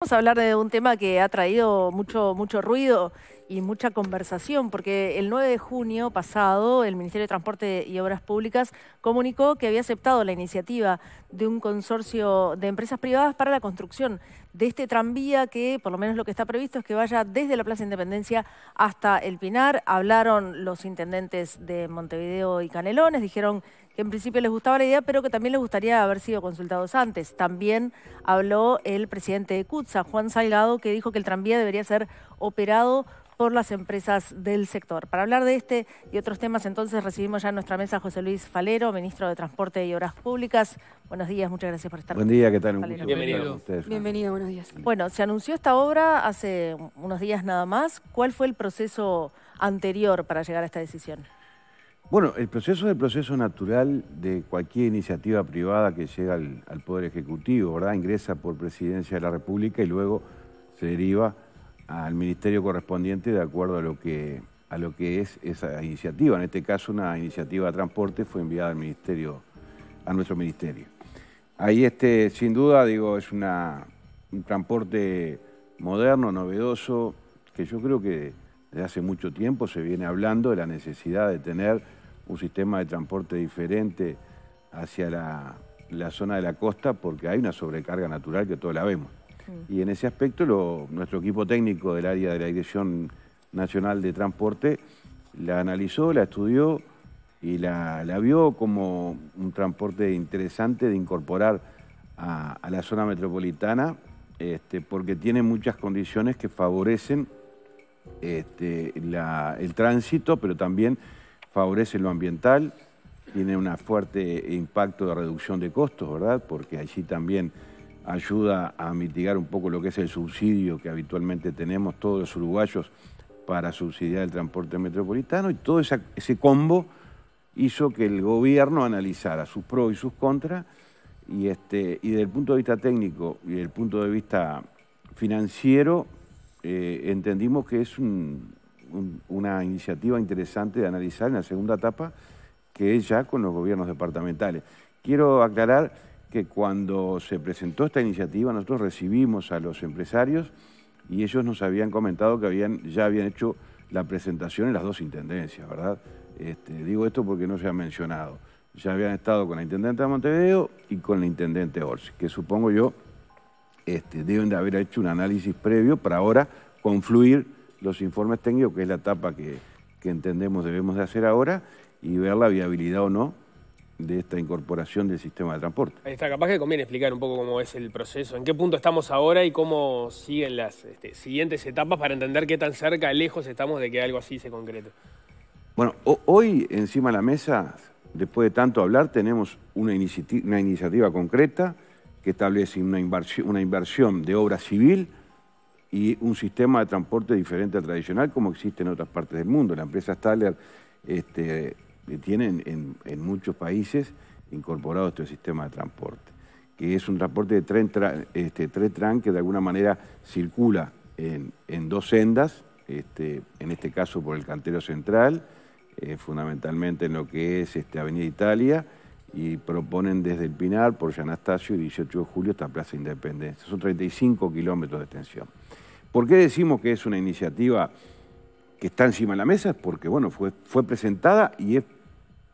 Vamos a hablar de un tema que ha traído mucho, mucho ruido y mucha conversación, porque el 9 de junio pasado el Ministerio de Transporte y Obras Públicas comunicó que había aceptado la iniciativa de un consorcio de empresas privadas para la construcción de este tranvía que, por lo menos lo que está previsto, es que vaya desde la Plaza Independencia hasta el Pinar. Hablaron los intendentes de Montevideo y Canelones, dijeron que en principio les gustaba la idea, pero que también les gustaría haber sido consultados antes. También habló el presidente de CUTSA, Juan Salgado, que dijo que el tranvía debería ser operado por las empresas del sector. Para hablar de este y otros temas, entonces recibimos ya en nuestra mesa a José Luis Falero, ministro de Transporte y Obras Públicas. Buenos días, muchas gracias por estar Buen día, ¿qué tal? Bienvenido. Bienvenido, buenos días. Bueno, se anunció esta obra hace unos días nada más. ¿Cuál fue el proceso anterior para llegar a esta decisión? Bueno, el proceso es el proceso natural de cualquier iniciativa privada que llega al, Poder Ejecutivo, ¿verdad? Ingresa por Presidencia de la República y luego se deriva al ministerio correspondiente de acuerdo a lo que, a lo que es esa iniciativa. En este caso, una iniciativa de transporte fue enviada al ministerio, a nuestro ministerio. Ahí, este, sin duda, digo, es un transporte moderno, novedoso, que yo creo que desde hace mucho tiempo se viene hablando de la necesidad de tener un sistema de transporte diferente hacia la, zona de la costa porque hay una sobrecarga natural que todos la vemos. Y en ese aspecto nuestro equipo técnico del área de la Dirección Nacional de Transporte la analizó, la estudió y la, vio como un transporte interesante de incorporar a, la zona metropolitana este, porque tiene muchas condiciones que favorecen este, el tránsito, pero también favorece lo ambiental, tiene un fuerte impacto de reducción de costos, ¿verdad? Porque allí también ayuda a mitigar un poco lo que es el subsidio que habitualmente tenemos todos los uruguayos para subsidiar el transporte metropolitano y todo ese combo hizo que el gobierno analizara sus pros y sus contras y, este, y desde el punto de vista técnico y desde el punto de vista financiero eh, entendimos que es un, una iniciativa interesante de analizar en la segunda etapa, que es ya con los gobiernos departamentales. Quiero aclarar que cuando se presentó esta iniciativa nosotros recibimos a los empresarios y ellos nos habían comentado que habían, ya habían hecho la presentación en las dos intendencias, ¿verdad? Este, digo esto porque no se ha mencionado. Ya habían estado con la intendente de Montevideo y con la intendente Orsi, que supongo yo este, deben de haber hecho un análisis previo para ahora confluir los informes técnicos, que es la etapa que, entendemos debemos de hacer ahora, y ver la viabilidad o no de esta incorporación del sistema de transporte. está, capaz que conviene explicar un poco cómo es el proceso, en qué punto estamos ahora y cómo siguen las este, siguientes etapas para entender qué tan cerca, lejos estamos de que algo así se concrete. Bueno, hoy encima de la mesa, después de tanto hablar, tenemos una, iniciativa, una iniciativa concreta que establece una, una inversión de obra civil y un sistema de transporte diferente al tradicional como existe en otras partes del mundo. La empresa Staller este, tiene en, muchos países incorporado este sistema de transporte, que es un transporte de tres tra, este, que de alguna manera circula en, dos sendas, este, en este caso por el cantero central, eh, fundamentalmente en lo que es Avenida Italia, y proponen desde el Pinar por Janastasio y 18 de julio hasta Plaza Independencia. Son 35 kilómetros de extensión. ¿Por qué decimos que es una iniciativa que está encima de la mesa? Porque bueno, fue, fue presentada y es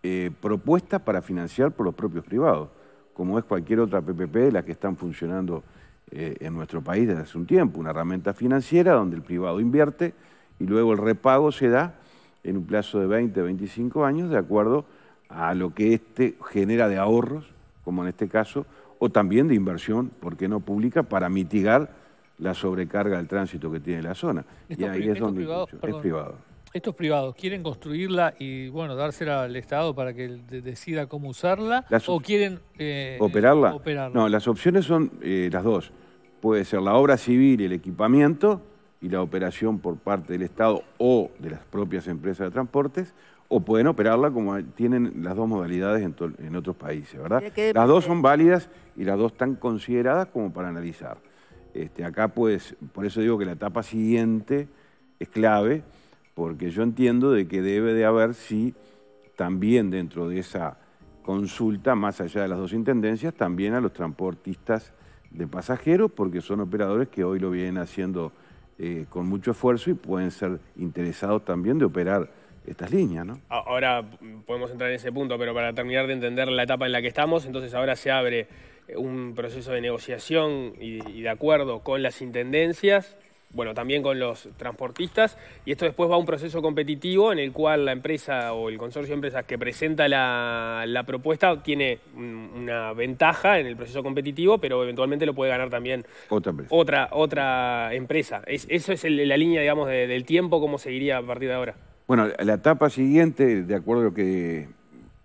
eh, propuesta para financiar por los propios privados, como es cualquier otra PPP la las que están funcionando eh, en nuestro país desde hace un tiempo, una herramienta financiera donde el privado invierte y luego el repago se da en un plazo de 20, 25 años de acuerdo a lo que este genera de ahorros, como en este caso, o también de inversión, ¿por qué no pública?, para mitigar la sobrecarga del tránsito que tiene la zona. y privado. Estos privados quieren construirla y bueno dársela al Estado para que decida cómo usarla o quieren eh, ¿Operarla? No, las opciones son eh, las dos. Puede ser la obra civil, y el equipamiento y la operación por parte del Estado o de las propias empresas de transportes o pueden operarla como tienen las dos modalidades en, otros países, ¿verdad? Las dos son válidas y las dos están consideradas como para analizar. Este, acá pues, por eso digo que la etapa siguiente es clave, porque yo entiendo de que debe de haber, sí, también dentro de esa consulta, más allá de las dos intendencias, también a los transportistas de pasajeros, porque son operadores que hoy lo vienen haciendo eh, con mucho esfuerzo y pueden ser interesados también de operar estas líneas, ¿no? Ahora podemos entrar en ese punto, pero para terminar de entender la etapa en la que estamos, entonces ahora se abre eh, un proceso de negociación y, de acuerdo con las intendencias, bueno, también con los transportistas, y esto después va a un proceso competitivo en el cual la empresa o el consorcio de empresas que presenta la, propuesta tiene una ventaja en el proceso competitivo, pero eventualmente lo puede ganar también otra empresa. Otra, empresa. eso es la línea, digamos, del tiempo, cómo seguiría a partir de ahora. Bueno, la etapa siguiente, de acuerdo a lo que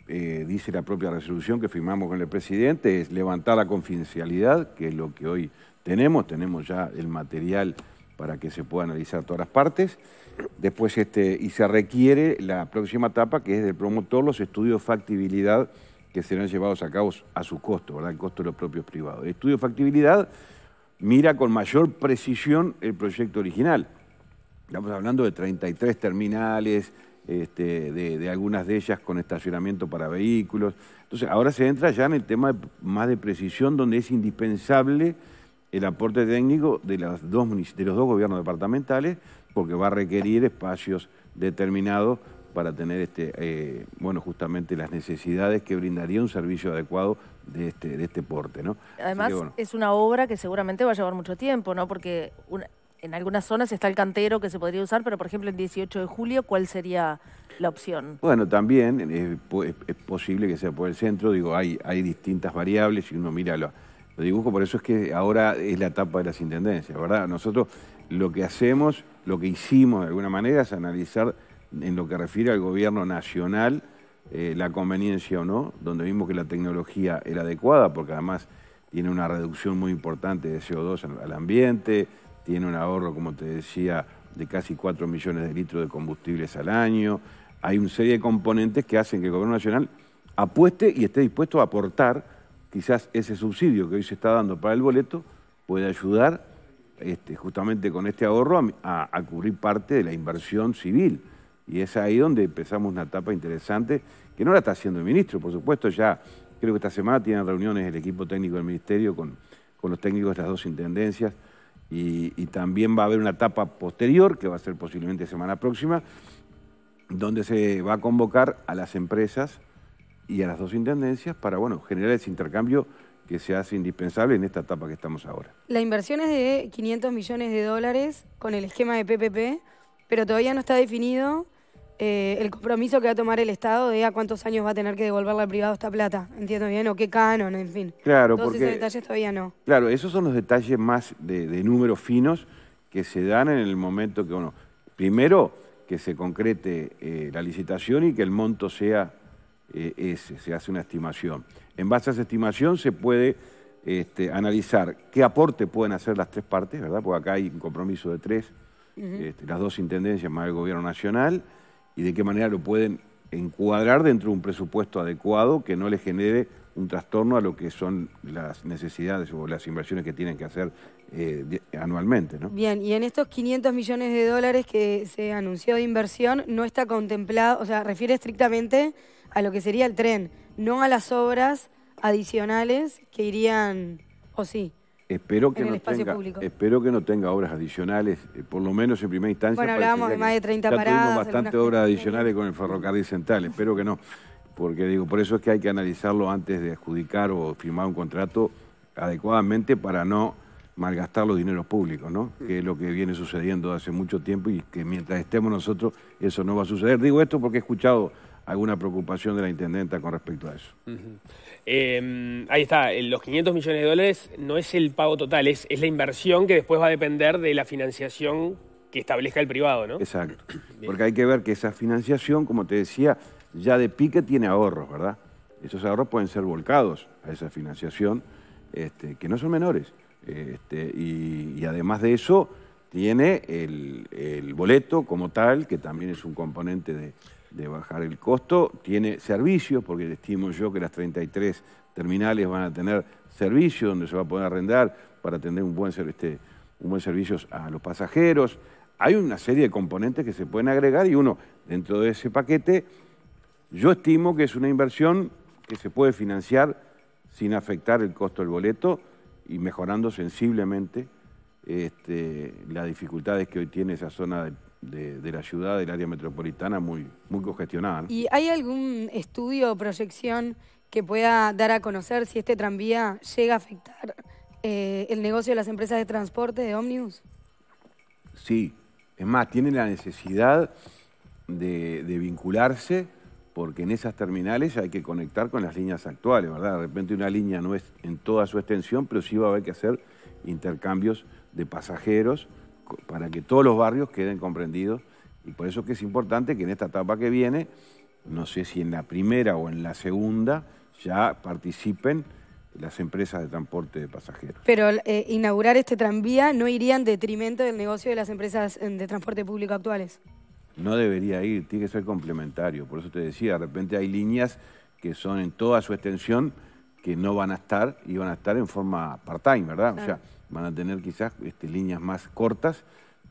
eh, dice la propia resolución que firmamos con el presidente, es levantar la confidencialidad, que es lo que hoy tenemos, tenemos ya el material para que se pueda analizar todas las partes. Después, este, y se requiere la próxima etapa, que es del promotor, los estudios de factibilidad que serán llevados a cabo a su costo, ¿verdad? El costo de los propios privados. El estudio de factibilidad mira con mayor precisión el proyecto original Estamos hablando de 33 terminales, este, de, algunas de ellas con estacionamiento para vehículos. Entonces, ahora se entra ya en el tema más de precisión, donde es indispensable el aporte técnico de, las dos, de los dos gobiernos departamentales, porque va a requerir espacios determinados para tener este, eh, bueno, justamente las necesidades que brindaría un servicio adecuado de este, este porte. ¿no? Además, es una obra que seguramente va a llevar mucho tiempo, ¿no? porque en algunas zonas está el cantero que se podría usar, pero por ejemplo el 18 de julio, ¿cuál sería la opción? Bueno, también es, posible que sea por el centro, digo, hay, hay distintas variables y uno mira lo dibujo. por eso es que ahora es la etapa de las intendencias, ¿verdad? Nosotros lo que hacemos, lo que hicimos de alguna manera es analizar en lo que refiere al gobierno nacional eh, la conveniencia o no, donde vimos que la tecnología era adecuada, porque además tiene una reducción muy importante de CO2 al ambiente, tiene un ahorro, como te decía, de casi 4 millones de litros de combustibles al año. Hay una serie de componentes que hacen que el Gobierno Nacional apueste y esté dispuesto a aportar quizás ese subsidio que hoy se está dando para el boleto, puede ayudar este, justamente con este ahorro a, cubrir parte de la inversión civil. Y es ahí donde empezamos una etapa interesante, que no la está haciendo el ministro, por supuesto, ya creo que esta semana tienen reuniones el equipo técnico del ministerio con, con los técnicos de las dos intendencias y, también va a haber una etapa posterior, que va a ser posiblemente semana próxima, donde se va a convocar a las empresas y a las dos intendencias para bueno, generar ese intercambio que se hace indispensable en esta etapa que estamos ahora. La inversión es de 500 millones de dólares con el esquema de PPP, pero todavía no está definido eh, el compromiso que va a tomar el Estado de a cuántos años va a tener que devolverle al privado esta plata, entiendo bien, o qué canon, en fin. Claro, porque, esos todavía no. Claro, esos son los detalles más de, números finos que se dan en el momento que, bueno, primero que se concrete eh, la licitación y que el monto sea eh, ese, se hace una estimación. En base a esa estimación se puede este, analizar qué aporte pueden hacer las tres partes, ¿verdad? Porque acá hay un compromiso de tres, este, las dos intendencias más el gobierno nacional, y de qué manera lo pueden encuadrar dentro de un presupuesto adecuado que no le genere un trastorno a lo que son las necesidades o las inversiones que tienen que hacer eh, anualmente. Bien, y en estos 500 millones de dólares que se anunció de inversión, no está contemplado, o sea, refiere estrictamente a lo que sería el tren, no a las obras adicionales que irían, o sí. Espero que, no tenga, espero que no tenga obras adicionales, eh, por lo menos en primera instancia. Bueno, hablábamos de más de 30 paradas. Tuvimos bastante obras adicionales con el ferrocarril central, espero que no. Porque digo, por eso es que hay que analizarlo antes de adjudicar o firmar un contrato adecuadamente para no malgastar los dineros públicos, ¿no? Que es lo que viene sucediendo hace mucho tiempo y que mientras estemos nosotros eso no va a suceder. Digo esto porque he escuchado alguna preocupación de la intendenta con respecto a eso. Em, ahí está, eh, los 500 millones de dólares no es el pago total, es, es la inversión que después va a depender de la financiación que establezca el privado, ¿no? Exacto, porque hay que ver que esa financiación, como te decía, ya de pique tiene ahorros, ¿verdad? Esos ahorros pueden ser volcados a esa financiación, este, que no son menores. Este, y, además de eso, tiene el boleto como tal, que también es un componente de, de bajar el costo, tiene servicios, porque estimo yo que las 33 terminales van a tener servicios donde se va a poder arrendar para tener un buen, este, un buen servicio a los pasajeros. Hay una serie de componentes que se pueden agregar y uno, dentro de ese paquete, yo estimo que es una inversión que se puede financiar sin afectar el costo del boleto y mejorando sensiblemente este, las dificultades que hoy tiene esa zona de de, la ciudad, del área metropolitana, muy, muy congestionada. ¿Y hay algún estudio o proyección que pueda dar a conocer si este tranvía llega a afectar eh, el negocio de las empresas de transporte de ómnibus? Sí, es más, tiene la necesidad de, de, vincularse porque en esas terminales hay que conectar con las líneas actuales, ¿verdad? De repente una línea no es en toda su extensión, pero sí va a haber que hacer intercambios de pasajeros para que todos los barrios queden comprendidos. Y por eso es que es importante que en esta etapa que viene, no sé si en la primera o en la segunda, ya participen las empresas de transporte de pasajeros. Pero eh, inaugurar este tranvía no iría en detrimento del negocio de las empresas eh, de transporte público actuales. No debería ir, tiene que ser complementario. Por eso te decía, de repente hay líneas que son en toda su extensión que no van a estar y van a estar en forma part-time, ¿verdad? O sea, Van a tener quizás este, líneas más cortas,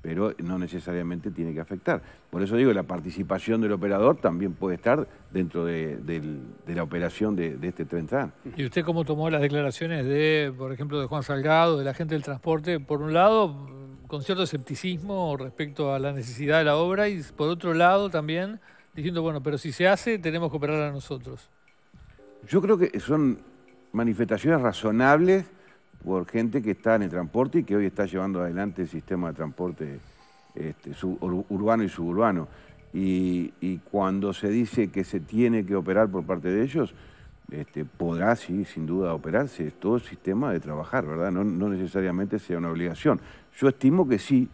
pero no necesariamente tiene que afectar. Por eso digo, la participación del operador también puede estar dentro de, la operación de, este tren ¿Y usted cómo tomó las declaraciones de, por ejemplo, de Juan Salgado, de la gente del transporte? Por un lado, con cierto escepticismo respecto a la necesidad de la obra y por otro lado también diciendo, bueno, pero si se hace, tenemos que operar a nosotros. Yo creo que son manifestaciones razonables por gente que está en el transporte y que hoy está llevando adelante el sistema de transporte este, urbano y suburbano. Y, cuando se dice que se tiene que operar por parte de ellos, este, podrá, sí, sin duda, operarse. Es todo sistema de trabajar, ¿verdad? No, necesariamente sea una obligación. Yo estimo que sí,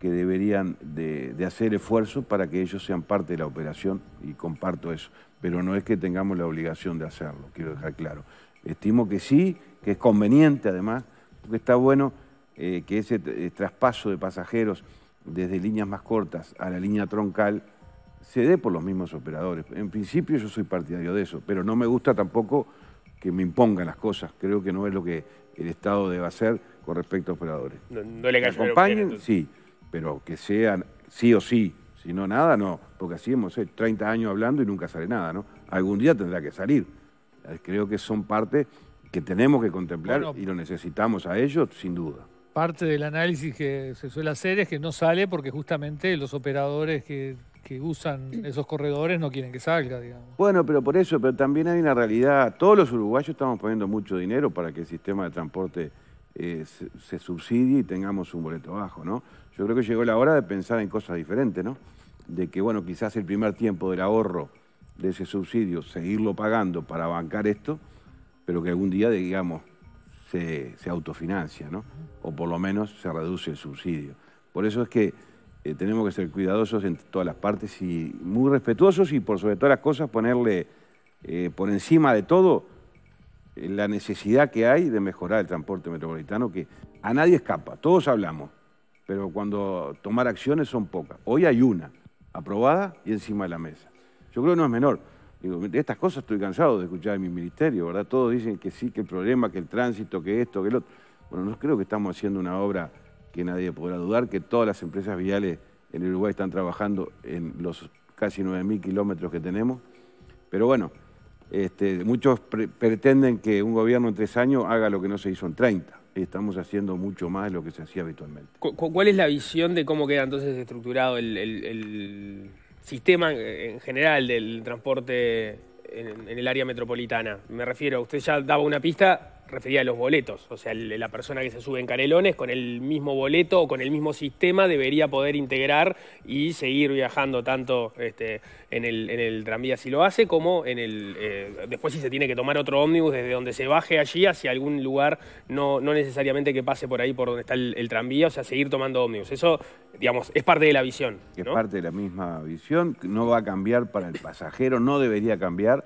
que deberían de, hacer esfuerzos para que ellos sean parte de la operación y comparto eso. Pero no es que tengamos la obligación de hacerlo, quiero dejar claro. Estimo que sí que es conveniente además, porque está bueno eh, que ese eh, traspaso de pasajeros desde líneas más cortas a la línea troncal se dé por los mismos operadores. En principio yo soy partidario de eso, pero no me gusta tampoco que me impongan las cosas. Creo que no es lo que el Estado debe hacer con respecto a operadores. No, le acompañen, sí, pero que sean sí o sí, si no nada, no, porque así hemos 30 años hablando y nunca sale nada, ¿no? Algún día tendrá que salir. Eh, creo que son parte que tenemos que contemplar y lo necesitamos a ellos, sin duda. Parte del análisis que se suele hacer es que no sale porque justamente los operadores que, usan esos corredores no quieren que salga, digamos. Bueno, pero por eso, pero también hay una realidad. Todos los uruguayos estamos poniendo mucho dinero para que el sistema de transporte eh, se, se, subsidie y tengamos un boleto bajo, ¿no? Yo creo que llegó la hora de pensar en cosas diferentes, ¿no? De que, bueno, quizás el primer tiempo del ahorro de ese subsidio, seguirlo pagando para bancar esto, pero que algún día, digamos, se, autofinancia, ¿no? O por lo menos se reduce el subsidio. Por eso es que eh, tenemos que ser cuidadosos en todas las partes y muy respetuosos y por sobre todas las cosas ponerle eh, por encima de todo eh, la necesidad que hay de mejorar el transporte metropolitano que a nadie escapa, todos hablamos, pero cuando tomar acciones son pocas. Hoy hay una aprobada y encima de la mesa. Yo creo que no es menor. Digo, de estas cosas estoy cansado de escuchar en mi ministerio, ¿verdad? Todos dicen que sí, que el problema, que el tránsito, que esto, que lo otro. Bueno, no creo que estamos haciendo una obra que nadie podrá dudar, que todas las empresas viales en Uruguay están trabajando en los casi 9.000 kilómetros que tenemos. Pero bueno, este, muchos pretenden que un gobierno en tres años haga lo que no se hizo en 30. Estamos haciendo mucho más de lo que se hacía habitualmente. ¿Cuál es la visión de cómo queda entonces estructurado el sistema eh, en general del transporte en, el área metropolitana. Me refiero, usted ya daba una pista refería a los boletos. O sea, la persona que se sube en Canelones con el mismo boleto o con el mismo sistema debería poder integrar y seguir viajando tanto este, en, el, en el tranvía si lo hace, como en el. Eh, después si se tiene que tomar otro ómnibus desde donde se baje allí hacia algún lugar, no, necesariamente que pase por ahí por donde está el, tranvía, o sea, seguir tomando ómnibus. Eso, digamos, es parte de la visión. Es parte de la misma visión, no va a cambiar para el pasajero, no debería cambiar.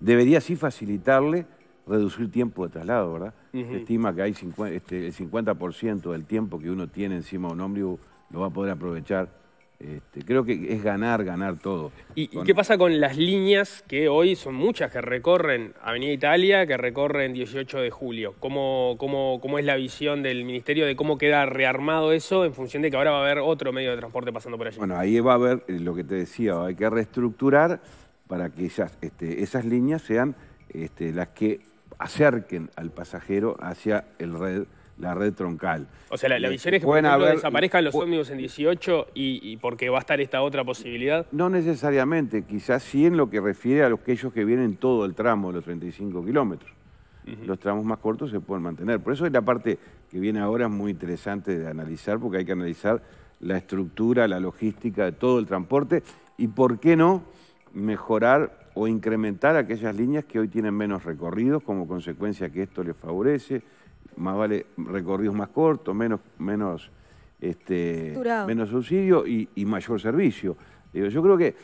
Debería sí facilitarle reducir tiempo de traslado, ¿verdad? Se estima que hay 50, este, el 50% del tiempo que uno tiene encima de un ómnibus lo va a poder aprovechar. Este, creo que es ganar, ganar todo. ¿Y, qué pasa con las líneas que hoy son muchas, que recorren Avenida Italia, que recorren 18 de julio? ¿Cómo, cómo, cómo es la visión del Ministerio de cómo queda rearmado eso en función de que ahora va a haber otro medio de transporte pasando por allí? Bueno, ahí va a haber eh, lo que te decía, hay que reestructurar para que esas, este, esas líneas sean las que acerquen al pasajero hacia la red troncal. O sea, la, eh, visión es que por ejemplo, desaparezcan los ómnibus en 18 y, porque va a estar esta otra posibilidad. No necesariamente, quizás sí en lo que refiere a los que ellos que vienen todo el tramo de los 35 kilómetros. Los tramos más cortos se pueden mantener. Por eso la parte que viene ahora es muy interesante de analizar, porque hay que analizar la estructura, la logística de todo el transporte y, ¿por qué no?, mejorar o incrementar aquellas líneas que hoy tienen menos recorridos, como consecuencia que esto les favorece, más vale recorridos más cortos, menos, menos, este, menos subsidio y, mayor servicio. yo creo que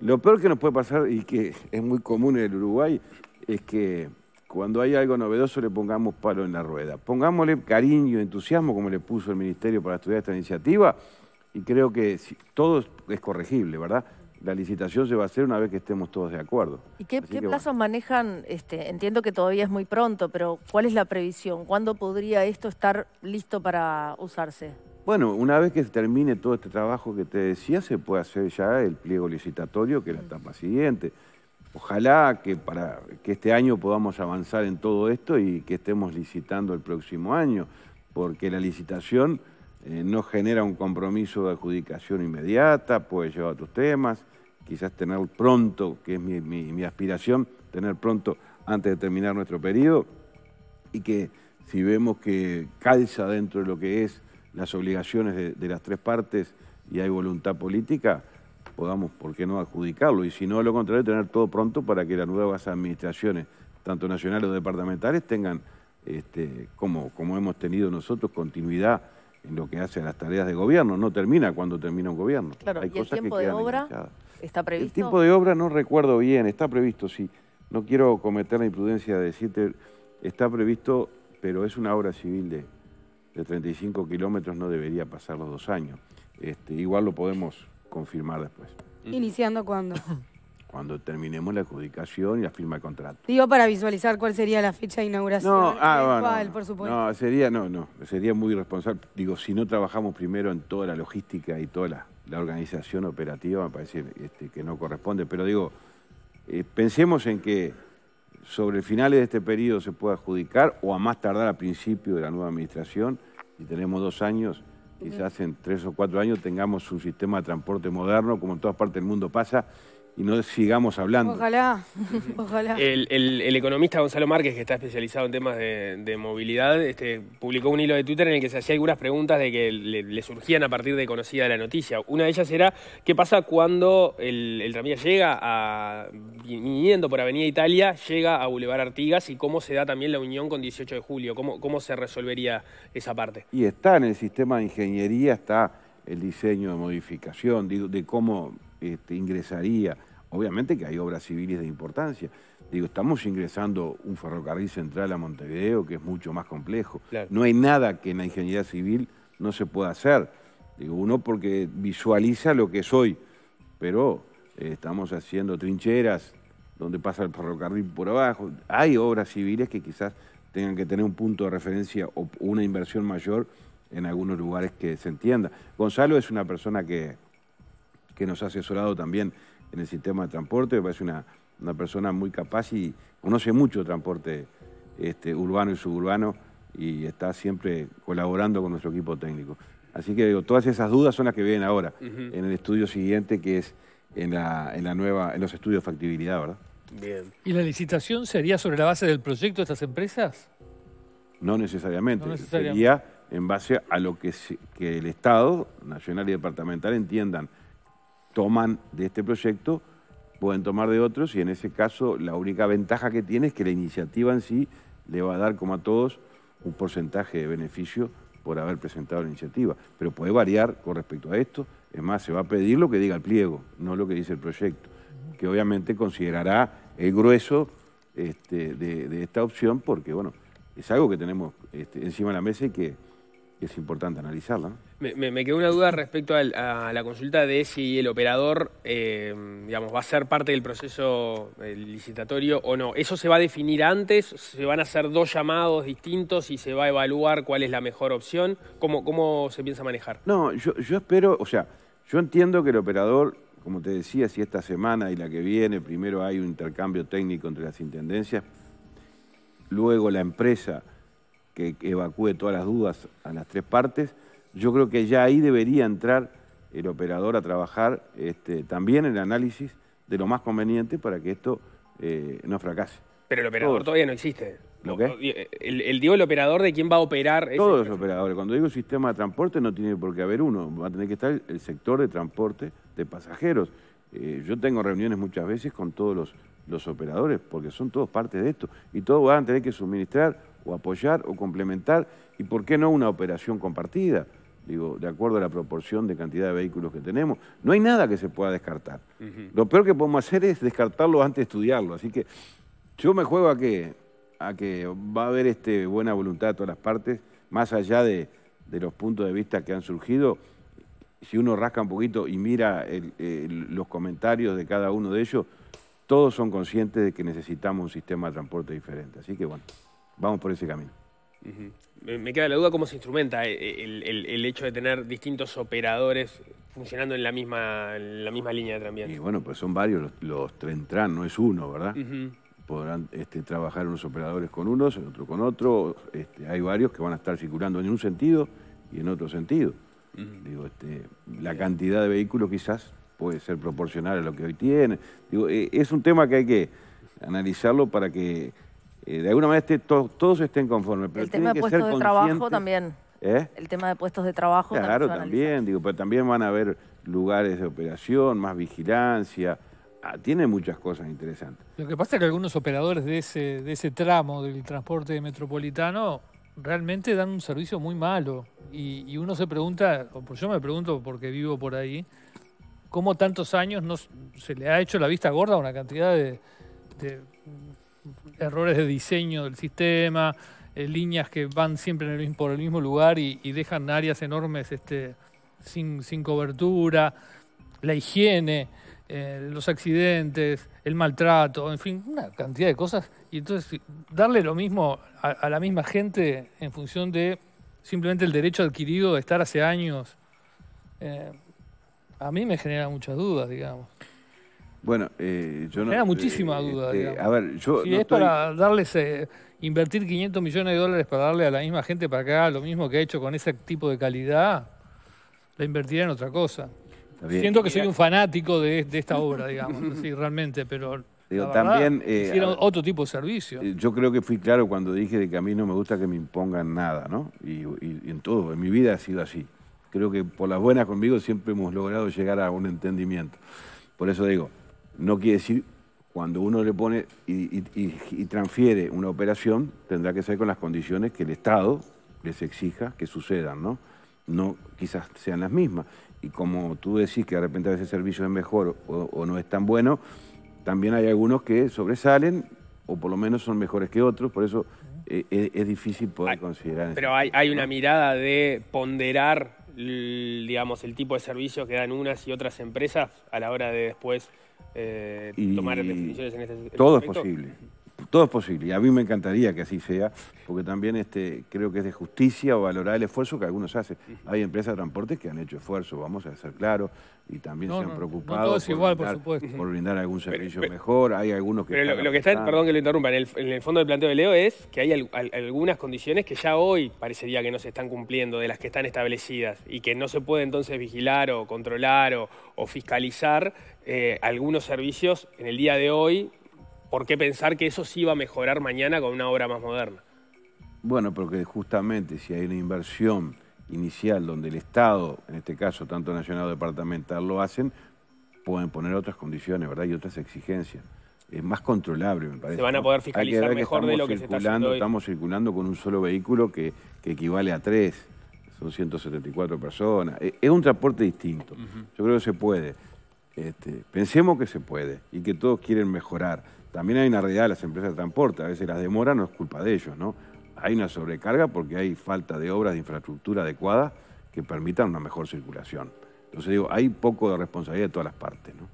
lo peor que nos puede pasar, y que es muy común en el Uruguay, es que cuando hay algo novedoso le pongamos palo en la rueda. Pongámosle cariño, entusiasmo, como le puso el Ministerio para estudiar esta iniciativa, y creo que todo es corregible, ¿verdad? la licitación se va a hacer una vez que estemos todos de acuerdo. ¿Y qué, qué manejan? Este, entiendo que todavía es muy pronto, pero ¿cuál es la previsión? ¿Cuándo podría esto estar listo para usarse? Bueno, una vez que se termine todo este trabajo que te decía, se puede hacer ya el pliego licitatorio, que es la etapa siguiente. Ojalá que para que este año podamos avanzar en todo esto y que estemos licitando el próximo año, porque la licitación eh, no genera un compromiso de adjudicación inmediata, puede llevar tus temas, quizás tener pronto, que es mi, aspiración, tener pronto antes de terminar nuestro periodo, y que si vemos que calza dentro de lo que es las obligaciones de, las tres partes y hay voluntad política, podamos, ¿por qué no adjudicarlo? Y si no, a lo contrario, tener todo pronto para que las nuevas administraciones, tanto nacionales o departamentales, tengan, este, como, como hemos tenido nosotros, continuidad en lo que hace las tareas de gobierno. No termina cuando termina un gobierno. Claro, el tiempo de obra está previsto? El tiempo de obra no recuerdo bien, está previsto, sí. No quiero cometer la imprudencia de decirte, está previsto, pero es una obra civil de, 35 kilómetros, no debería pasar los dos años. Este, igual lo podemos confirmar después. ¿Iniciando cuándo? cuando terminemos la adjudicación y la firma de contrato. Digo para visualizar cuál sería la fecha de inauguración. No, ah, por supuesto. No, sería, no, no, sería muy irresponsable. Digo, si no trabajamos primero en toda la logística y toda la, organización operativa, me parece este, que no corresponde. Pero digo, eh, pensemos en que sobre finales de este periodo se pueda adjudicar o a más tardar a principio de la nueva administración, Y tenemos dos años, quizás en tres o cuatro años tengamos un sistema de transporte moderno, como en todas partes del mundo pasa, y no sigamos hablando. Ojalá, ojalá. El, economista Gonzalo Márquez, que está especializado en temas de, movilidad, este, publicó un hilo de Twitter en el que se hacía algunas preguntas de que le, surgían a partir de conocida la noticia. Una de ellas era, ¿qué pasa cuando el, el tranvía llega a, viniendo por Avenida Italia, llega a Boulevard Artigas y cómo se da también la unión con 18 de julio? ¿Cómo, cómo se resolvería esa parte? Y está en el sistema de ingeniería, está el diseño de modificación, de cómo este, ingresaría. Obviamente que hay obras civiles de importancia. Digo, estamos ingresando un ferrocarril central a Montevideo que es mucho más complejo. No hay nada que en la ingeniería civil no se pueda hacer. Digo, uno porque visualiza lo que es hoy, pero eh, estamos haciendo trincheras donde pasa el ferrocarril por abajo. Hay obras civiles que quizás tengan que tener un punto de referencia o una inversión mayor en algunos lugares que se entienda. Gonzalo es una persona que que nos ha asesorado también en el sistema de transporte, me parece una, persona muy capaz y conoce mucho transporte este, urbano y suburbano y está siempre colaborando con nuestro equipo técnico. Así que todas esas dudas son las que vienen ahora en el estudio siguiente que es en la, nueva, en los estudios de factibilidad, ¿verdad? ¿Y la licitación sería sobre la base del proyecto de estas empresas? No necesariamente. Sería en base a lo que el Estado, nacional y departamental, entiendan toman de este proyecto pueden tomar de otros y en ese caso la única ventaja que tiene es que la iniciativa en sí le va a dar, como a todos, un porcentaje de beneficio por haber presentado la iniciativa. Pero puede variar con respecto a esto. Es más, se va a pedir lo que diga el pliego, no lo que dice el proyecto, que obviamente considerará el grueso este, de, esta opción porque, bueno, es algo que tenemos este, encima de la mesa y que es importante analizarla. Me, quedó una duda respecto a, la consulta de si el operador, eh, digamos, va a ser parte del proceso licitatorio o no. ¿Eso se va a definir antes? ¿Se van a hacer dos llamados distintos y se va a evaluar cuál es la mejor opción? ¿Cómo, cómo se piensa manejar? No, yo espero, o sea, yo entiendo que el operador, como te decía, si esta semana y la que viene primero hay un intercambio técnico entre las intendencias, luego la empresa que evacúe todas las dudas a las tres partes, yo creo que ya ahí debería entrar el operador a trabajar este, también el análisis de lo más conveniente para que esto eh, no fracase. Pero el operador todavía no existe. ¿Lo qué? Eh, el, digo el operador de quién va a operar. Todos los operadores. Cuando digo sistema de transporte no tiene por qué haber uno. Va a tener que estar el sector de transporte de pasajeros. Eh, yo tengo reuniones muchas veces con todos los, los operadores porque son todos parte de esto. Y todos van a tener que suministrar o apoyar o complementar y por qué no una operación compartida, digo, de acuerdo a la proporción de cantidad de vehículos que tenemos. No hay nada que se pueda descartar. Lo peor que podemos hacer es descartarlo antes de estudiarlo. Así que yo me juego a que, a que va a haber este, buena voluntad de todas las partes, más allá de, los puntos de vista que han surgido. Si uno rasca un poquito y mira los comentarios de cada uno de ellos, todos son conscientes de que necesitamos un sistema de transporte diferente. Así que bueno vamos por ese camino. Me queda la duda cómo se instrumenta eh, eh, el, hecho de tener distintos operadores funcionando en la misma, la misma línea de tranvía. Y bueno, pues son varios los, los tren no es uno, ¿verdad? Podrán este, trabajar unos operadores con unos, otro con otro. Este, hay varios que van a estar circulando en un sentido y en otro sentido. Digo, este, la cantidad de vehículos quizás puede ser proporcional a lo que hoy tiene. Digo, eh, es un tema que hay que analizarlo para que eh, de alguna manera este, todos estén conformes. el tema de puestos de trabajo también. ¿eh? El tema de puestos de trabajo. también. Claro, también, digo, pero también van a haber lugares de operación, más vigilancia. Ah, tiene muchas cosas interesantes. Lo que pasa es que algunos operadores de ese, de ese tramo del transporte metropolitano realmente dan un servicio muy malo. Y, uno se pregunta, pues yo me pregunto porque vivo por ahí, ¿cómo tantos años no se le ha hecho la vista gorda a una cantidad de errores de diseño del sistema, eh, líneas que van siempre en por el mismo lugar y, dejan áreas enormes este, sin, cobertura, la higiene, eh, los accidentes, el maltrato, en fin, una cantidad de cosas. Y entonces darle lo mismo a, la misma gente en función de simplemente el derecho adquirido de estar hace años, eh, a mí me genera muchas dudas, digamos. Bueno, eh, yo no. Era muchísima eh, duda. Este, a ver, yo. Si es para darles. Eh, invertir 500 millones de dólares para darle a la misma gente para que haga lo mismo que ha hecho con ese tipo de calidad, la invertiría en otra cosa. Siento que soy un fanático de, esta obra, digamos, sí, realmente, pero. Digo, también. otro tipo de servicio. Yo creo que fui claro cuando dije de que a mí no me gusta que me impongan nada, ¿no? y en todo, en mi vida ha sido así. Creo que por las buenas conmigo siempre hemos logrado llegar a un entendimiento. Por eso digo, no quiere decir, cuando uno le pone y, transfiere una operación, tendrá que ser con las condiciones que el Estado les exija que sucedan, ¿no? No quizás sean las mismas. Y como tú decís que de repente a servicio es mejor o, no es tan bueno, también hay algunos que sobresalen o por lo menos son mejores que otros, por eso eh, es, difícil poder considerar. Pero hay, hay una mirada de ponderar, digamos, el tipo de servicio que dan unas y otras empresas a la hora de después eh, y tomar decisiones en ese Todo es posible. Todo es posible y a mí me encantaría que así sea, porque también este, creo que es de justicia o valorar el esfuerzo que algunos hacen. Hay empresas de transportes que han hecho esfuerzo, vamos a ser claros, y también se han preocupado por, brindar, algún servicio mejor. Hay algunos que. Pero lo, que está, perdón que lo interrumpa, en el, fondo del planteo de Leo es que hay algunas condiciones que ya hoy parecería que no se están cumpliendo de las que están establecidas y que no se puede entonces vigilar o controlar o, fiscalizar eh, algunos servicios en el día de hoy ¿por qué pensar que eso sí iba a mejorar mañana con una obra más moderna? Bueno, porque justamente si hay una inversión inicial donde el Estado, en este caso tanto nacional o departamental, lo hacen, pueden poner otras condiciones, ¿verdad? Y otras exigencias. Es más controlable, me parece. Se van a poder fiscalizar mejor de lo que se está haciendo. Estamos circulando con un solo vehículo que, equivale a tres. Son 174 personas. E, es un transporte distinto. Yo creo que se puede. Este, pensemos que se puede y que todos quieren mejorar también hay una realidad de las empresas de transporte, a veces las demoras no es culpa de ellos, ¿no? Hay una sobrecarga porque hay falta de obras de infraestructura adecuada que permitan una mejor circulación. Entonces digo, hay poco de responsabilidad de todas las partes, ¿no?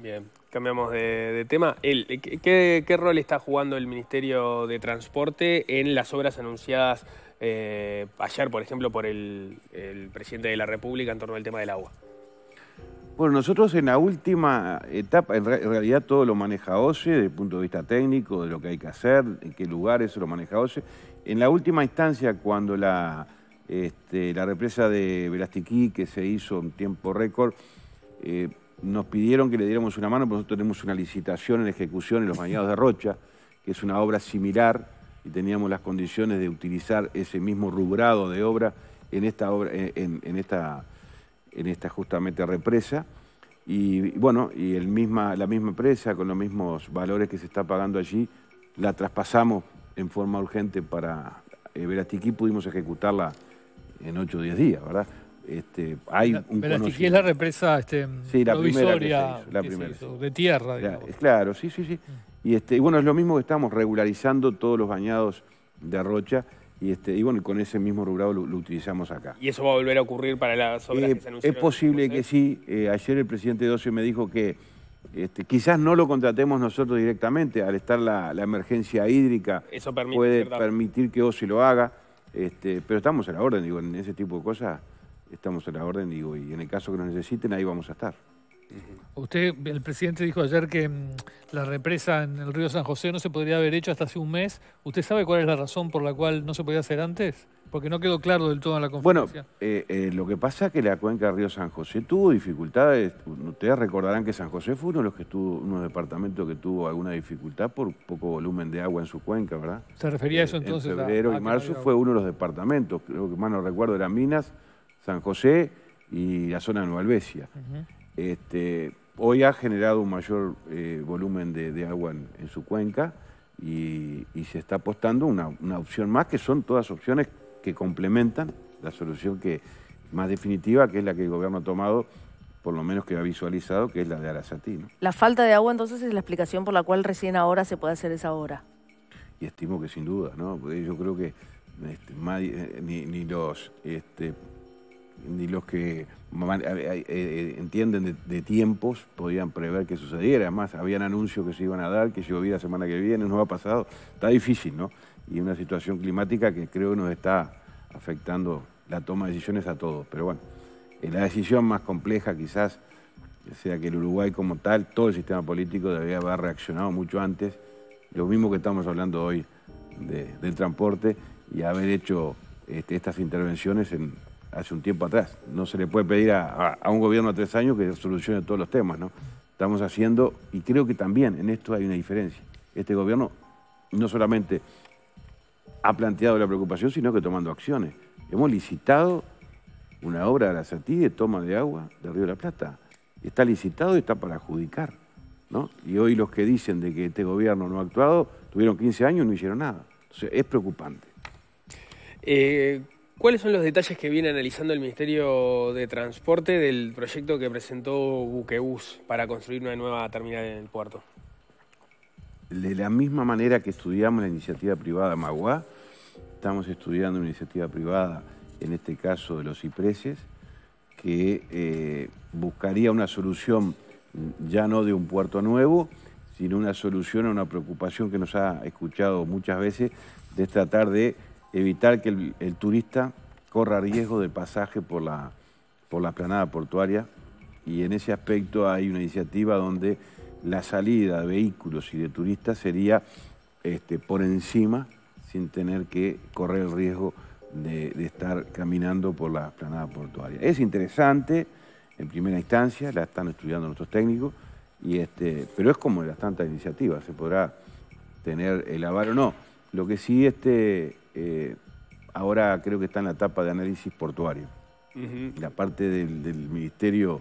Bien, cambiamos de, tema. ¿qué, rol está jugando el Ministerio de Transporte en las obras anunciadas eh, ayer, por ejemplo, por el presidente de la República en torno al tema del agua? Bueno, nosotros en la última etapa, en, realidad todo lo maneja OCE, desde el punto de vista técnico, de lo que hay que hacer, en qué lugares lo maneja OCE. En la última instancia, cuando la, este, la represa de Velastiquí, que se hizo en tiempo récord, eh, nos pidieron que le diéramos una mano, porque nosotros tenemos una licitación en ejecución en los Mañados de Rocha, que es una obra similar, y teníamos las condiciones de utilizar ese mismo rubrado de obra en esta obra, en esta en esta justamente represa. Y bueno, y la misma empresa con los mismos valores que se está pagando allí, la traspasamos en forma urgente para eh, Verastiquí, pudimos ejecutarla en 8 o 10 días, ¿verdad? Este, hay Verastiquí es la represa este, la primera de tierra. Digamos. Claro, sí, sí, sí. Mm. Y, este, y bueno, es lo mismo que estamos regularizando todos los bañados de Rocha y, este, y bueno, con ese mismo rubrado lo, utilizamos acá. ¿Y eso va a volver a ocurrir para las obras que eh, se anunciaron? Es posible que sí. Eh, ayer el presidente Osi me dijo que este, quizás no lo contratemos nosotros directamente, al estar la, emergencia hídrica eso puede permitir que Osi lo haga, este, pero estamos a la orden, digo, en ese tipo de cosas estamos a la orden, digo, y en el caso que nos necesiten ahí vamos a estar. Usted, el presidente dijo ayer que mm, la represa en el río San José no se podría haber hecho hasta hace un mes. ¿Usted sabe cuál es la razón por la cual no se podía hacer antes? Porque no quedó claro del todo en la conferencia. Bueno, eh, eh, lo que pasa es que la cuenca del río San José tuvo dificultades. Ustedes recordarán que San José fue uno de los que tuvo, departamentos que tuvo alguna dificultad por poco volumen de agua en su cuenca, ¿verdad? ¿Se refería a eso eh, entonces? En febrero y marzo fue uno de los departamentos, creo que más no recuerdo, eran Minas, San José y la zona de Nueva Albesia. Este, hoy ha generado un mayor eh, volumen de, agua en, su cuenca y, se está apostando una, opción más, que son todas opciones que complementan la solución que más definitiva, que es la que el gobierno ha tomado, por lo menos que ha visualizado, que es la de Arasatí. La falta de agua entonces es la explicación por la cual recién ahora se puede hacer esa obra. Y estimo que sin duda, ¿no? Porque yo creo que este, eh, ni, los este, ni los que eh, eh, entienden de, tiempos podían prever que sucediera. Además, habían anuncios que se iban a dar, que llovía la semana que viene, no ha pasado. Está difícil, ¿no? Y una situación climática que creo que nos está afectando la toma de decisiones a todos. Pero bueno, la decisión más compleja quizás sea que el Uruguay como tal, todo el sistema político debería haber reaccionado mucho antes. Lo mismo que estamos hablando hoy del transporte y haber hecho este, estas intervenciones en, hace un tiempo atrás. No se le puede pedir a, un gobierno a tres años que solucione todos los temas, ¿no? Estamos haciendo, y creo que también en esto hay una diferencia. Este gobierno no solamente ha planteado la preocupación, sino que tomando acciones. Hemos licitado una obra de la SATI de toma de agua del Río de la Plata. Está licitado y está para adjudicar. ¿no? Y hoy los que dicen de que este gobierno no ha actuado, tuvieron 15 años y no hicieron nada. es preocupante. Eh, ¿Cuáles son los detalles que viene analizando el Ministerio de Transporte del proyecto que presentó Buquebus para construir una nueva terminal en el puerto? De la misma manera que estudiamos la iniciativa privada Magua, estamos estudiando una iniciativa privada, en este caso de los cipreses, que eh, buscaría una solución ya no de un puerto nuevo, sino una solución a una preocupación que nos ha escuchado muchas veces de tratar de evitar que el, turista corra riesgo de pasaje por la, por la planada portuaria y en ese aspecto hay una iniciativa donde la salida de vehículos y de turistas sería este, por encima sin tener que correr el riesgo de, estar caminando por la planada portuaria. Es interesante en primera instancia, la están estudiando nuestros técnicos, y este, pero es como las tantas iniciativas, se podrá tener el aval o no. Lo que sí este, eh, ahora creo que está en la etapa de análisis portuario. La parte del, ministerio,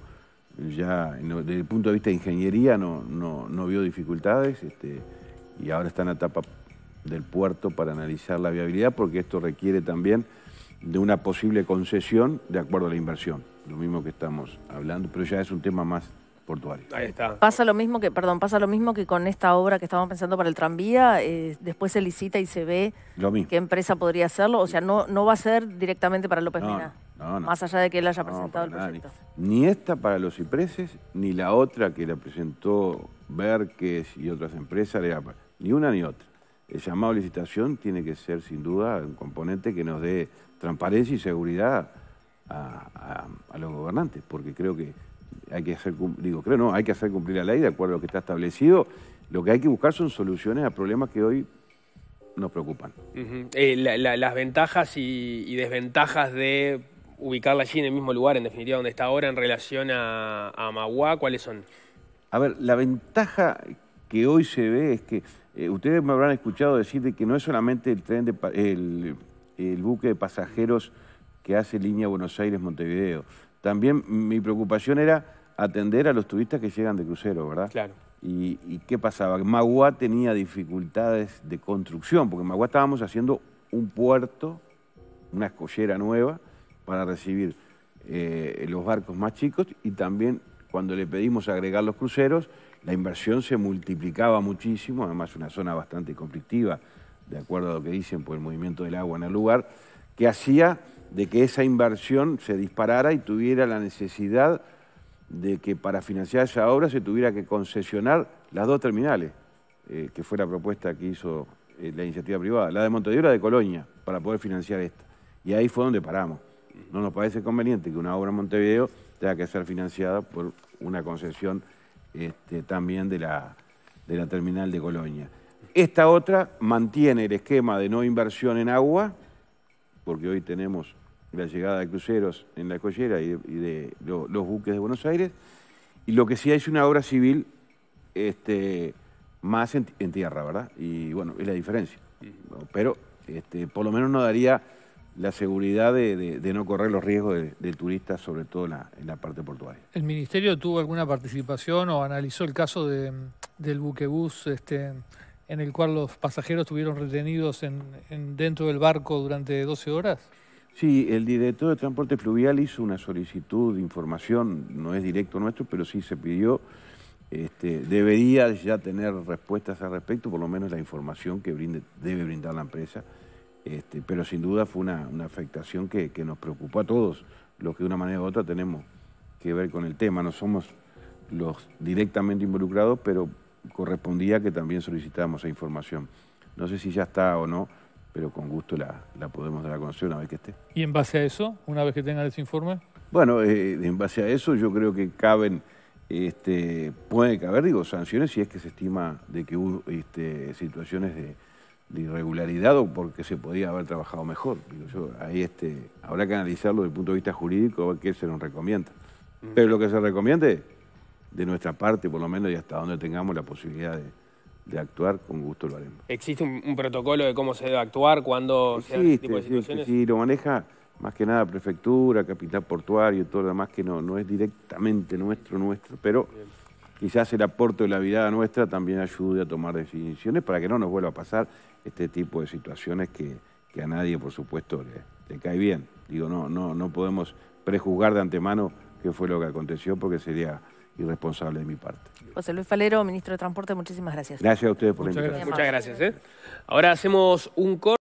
ya desde el punto de vista de ingeniería, no, no, vio dificultades este, y ahora está en la etapa del puerto para analizar la viabilidad, porque esto requiere también de una posible concesión de acuerdo a la inversión, lo mismo que estamos hablando, pero ya es un tema más portuario. Ahí está. Pasa lo mismo que, perdón, pasa lo mismo que con esta obra que estábamos pensando para el tranvía, eh, después se licita y se ve qué empresa podría hacerlo, o sea, no, no va a ser directamente para López más allá de que él haya presentado el proyecto. Ni, esta para los cipreses, ni la otra que la presentó Berques y otras empresas, ni una ni otra. El llamado a licitación tiene que ser sin duda un componente que nos dé transparencia y seguridad a los gobernantes, porque creo que hay que hacer, digo, creo no, hay que hacer cumplir la ley de acuerdo a lo que está establecido. Lo que hay que buscar son soluciones a problemas que hoy nos preocupan. Eh, las ventajas y, desventajas de ubicarla allí en el mismo lugar, en definitiva, donde está ahora en relación a, Magua ¿cuáles son? A ver, la ventaja que hoy se ve es que eh, ustedes me habrán escuchado decir de que no es solamente el, tren de, el buque de pasajeros que hace línea Buenos Aires-Montevideo. También mi preocupación era atender a los turistas que llegan de crucero, ¿verdad? Claro. ¿Y, qué pasaba? Magua tenía dificultades de construcción, porque en Magua estábamos haciendo un puerto, una escollera nueva, para recibir eh, los barcos más chicos y también cuando le pedimos agregar los cruceros, la inversión se multiplicaba muchísimo, además una zona bastante conflictiva, de acuerdo a lo que dicen por el movimiento del agua en el lugar, que hacía de que esa inversión se disparara y tuviera la necesidad de que para financiar esa obra se tuviera que concesionar las dos terminales, eh, que fue la propuesta que hizo eh, la iniciativa privada, la de Montevideo y la de Colonia, para poder financiar esta. Y ahí fue donde paramos. No nos parece conveniente que una obra en Montevideo tenga que ser financiada por una concesión este, también de la, de la terminal de Colonia. Esta otra mantiene el esquema de no inversión en agua, porque hoy tenemos la llegada de cruceros en la collera y de, los buques de Buenos Aires, y lo que sí hay es una obra civil este, más en, tierra, ¿verdad? Y bueno, es la diferencia. Pero este, por lo menos nos daría la seguridad de, no correr los riesgos del de turista, sobre todo en la, parte portuaria. ¿El ministerio tuvo alguna participación o analizó el caso del buquebús este, en el cual los pasajeros estuvieron retenidos dentro del barco durante 12 horas? Sí, el director de Transporte Fluvial hizo una solicitud de información, no es directo nuestro, pero sí se pidió. Este, debería ya tener respuestas al respecto, por lo menos la información que debe brindar la empresa. Este, pero sin duda fue una, afectación que, que, nos preocupó a todos, los que de una manera u otra tenemos que ver con el tema. No somos los directamente involucrados, pero correspondía que también solicitáramos esa información. No sé si ya está o no pero con gusto la, podemos dar a conocer una vez que esté. ¿Y en base a eso, una vez que tenga ese informe? Bueno, eh, en base a eso yo creo que caben, este, puede caber, digo, sanciones si es que se estima de que hubo este, situaciones de, irregularidad o porque se podía haber trabajado mejor. yo, ahí este, habrá que analizarlo desde el punto de vista jurídico, a qué se nos recomienda. Mm. Pero lo que se recomiende, de nuestra parte por lo menos, y hasta donde tengamos la posibilidad de, de actuar con gusto lo haremos. ¿Existe un, protocolo de cómo se debe actuar cuando este Existe, se Sí, lo maneja más que nada prefectura, capital portuario, y todo lo demás que no, no es directamente nuestro, nuestro, pero quizás el aporte de la vida nuestra también ayude a tomar decisiones para que no nos vuelva a pasar este tipo de situaciones que, a nadie, por supuesto, le, le, cae bien. Digo, no, no, no podemos prejuzgar de antemano qué fue lo que aconteció porque sería responsable de mi parte. José Luis Falero, ministro de Transporte, muchísimas gracias. Gracias a ustedes por el la Muchas gracias. ¿eh? Ahora hacemos un corte.